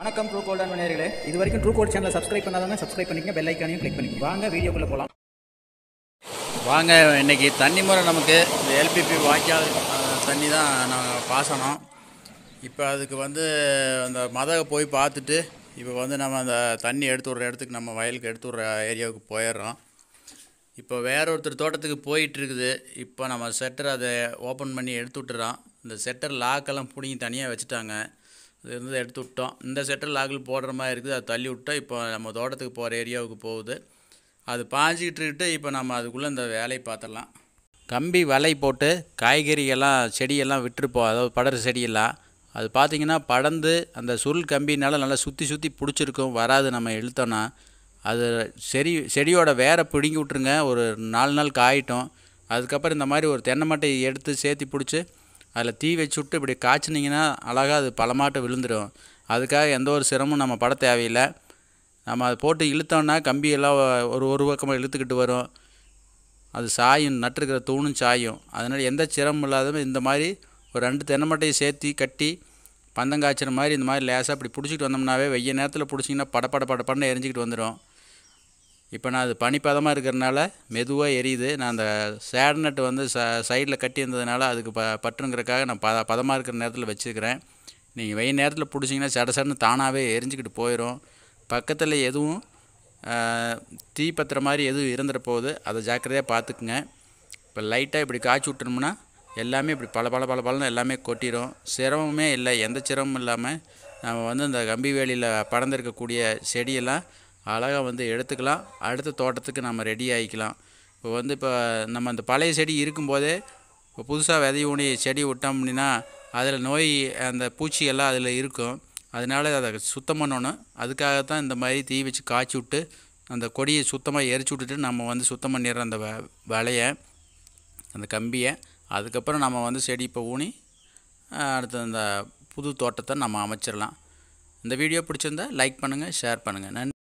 வணக்கம் true golden நேர்களே இது வரைக்கும் ட்ரூ கோல்ட் சேனலை சப்ஸ்கிரைப் பண்ணாதானே சப்ஸ்கிரைப் பண்ணிக்கோங்க பெல் ஐக்கானையும் கிளிக் பண்ணிக்கோங்க வாங்க வீடியோக்குள்ளே போகலாம் வாங்க இன்றைக்கி தண்ணி முறை நமக்கு இந்த எல்பிபி வாய்க்கால் தண்ணி தான் நாங்கள் பாசனம் இப்போ அதுக்கு வந்து அந்த மதகை போய் பார்த்துட்டு இப்போ வந்து நம்ம அந்த தண்ணி எடுத்து விட்ற இடத்துக்கு நம்ம வயலுக்கு எடுத்து விட்ற ஏரியாவுக்கு போயிடுறோம் இப்போ வேற ஒருத்தர் தோட்டத்துக்கு போயிட்டுருக்குது இப்போ நம்ம செட்டர் அதை ஓப்பன் பண்ணி எடுத்து விட்டுறோம் இந்த செட்டர் லாக்கெல்லாம் பிடிங்கி தனியாக வச்சுட்டாங்க இருந்து எடுத்து விட்டோம் இந்த செட்டர் லாகில் போடுற மாதிரி இருக்குது அதை தள்ளி விட்டோம் இப்போ நம்ம தோட்டத்துக்கு போகிற ஏரியாவுக்கு போகுது அது பாஞ்சிக்கிட்டு இருக்கிட்டு இப்போ நம்ம அதுக்குள்ளே இந்த வேலையை பார்த்துடலாம் கம்பி வலை போட்டு காய்கறியெல்லாம் செடியெல்லாம் விட்டுருப்போம் அதாவது படர் செடியெல்லாம் அது பார்த்திங்கன்னா படந்து அந்த சுருள் கம்பினால் நல்லா சுற்றி சுற்றி பிடிச்சிருக்கும் வராது நம்ம இழுத்தோன்னா அது செடி செடியோட வேரை பிடுங்கி விட்ருங்க ஒரு நாலு நாள் காயிட்டோம் அதுக்கப்புறம் இந்த மாதிரி ஒரு தென்னை மட்டை எடுத்து சேர்த்தி பிடிச்சி அதில் தீ வச்சு விட்டு இப்படி காய்ச்சினிங்கன்னா அழகாக அது பழமாட்ட விழுந்துடும் அதுக்காக எந்த ஒரு சிரமமும் நம்ம பட தேவையில்லை நம்ம அதை போட்டு இழுத்தோம்னா கம்பியெல்லாம் ஒரு ஒரு பக்கமாக இழுத்துக்கிட்டு வரும் அது சாயும் நட்டுருக்கிற தூணும் சாயும் அதனால் எந்த சிரமம் இல்லாத இந்த மாதிரி ஒரு ரெண்டு தென்னமட்டையை சேர்த்து கட்டி பந்தம் காய்ச்சிற மாதிரி இந்த மாதிரி லேசாக இப்படி பிடிச்சிட்டு வந்தோம்னாவே வெய்ய நேரத்தில் பிடிச்சிங்கன்னா படப்பட படப்படன்னு எரிஞ்சிக்கிட்டு வந்துடும் இப்போ நான் அது பனிப்பதமாக இருக்கிறனால மெதுவாக எரியுது நான் அந்த சேட்நட் வந்து ச சைடில் கட்டி இருந்ததுனால அதுக்கு ப பற்றுங்கிறக்காக நான் ப பதமாக இருக்கிற நேரத்தில் வச்சுருக்கிறேன் நீங்கள் வெயில் நேரத்தில் பிடிச்சிங்கன்னா சட சடன்னு தானாகவே எரிஞ்சிக்கிட்டு போயிடும் பக்கத்தில் எதுவும் தீ பத்துற மாதிரி எதுவும் இருந்துட போகுது அதை ஜாக்கிரதையாக பார்த்துக்குங்க இப்போ லைட்டாக இப்படி காய்ச்சி விட்டணும்னா எல்லாமே இப்படி பல பல பல பலன்னு எல்லாமே கொட்டிடும் சிரமமே இல்லை எந்த சிரமமும் இல்லாமல் நம்ம வந்து இந்த கம்பி வேலியில் படந்திருக்கக்கூடிய செடியெல்லாம் அழகாக வந்து எடுத்துக்கலாம் அடுத்த தோட்டத்துக்கு நம்ம ரெடி ஆகிக்கலாம் இப்போ வந்து இப்போ நம்ம அந்த பழைய செடி இருக்கும்போதே இப்போ புதுசாக விதை ஊனி செடி விட்டோம் அப்படின்னா அதில் நோய் அந்த பூச்சி எல்லாம் அதில் இருக்கும் அதனால அதை சுத்தம் பண்ணணும் அதுக்காக தான் இந்த மாதிரி தீ வச்சு காய்ச்சி விட்டு அந்த கொடியை சுத்தமாக எரிச்சு விட்டுட்டு நம்ம வந்து சுத்தம் பண்ணிடுறோம் அந்த வலையை அந்த கம்பியை அதுக்கப்புறம் நம்ம வந்து செடி இப்போ ஊனி அடுத்து அந்த புது தோட்டத்தை நம்ம அமைச்சிடலாம் இந்த வீடியோ பிடிச்சிருந்தா லைக் பண்ணுங்கள் ஷேர் பண்ணுங்கள் நன்றி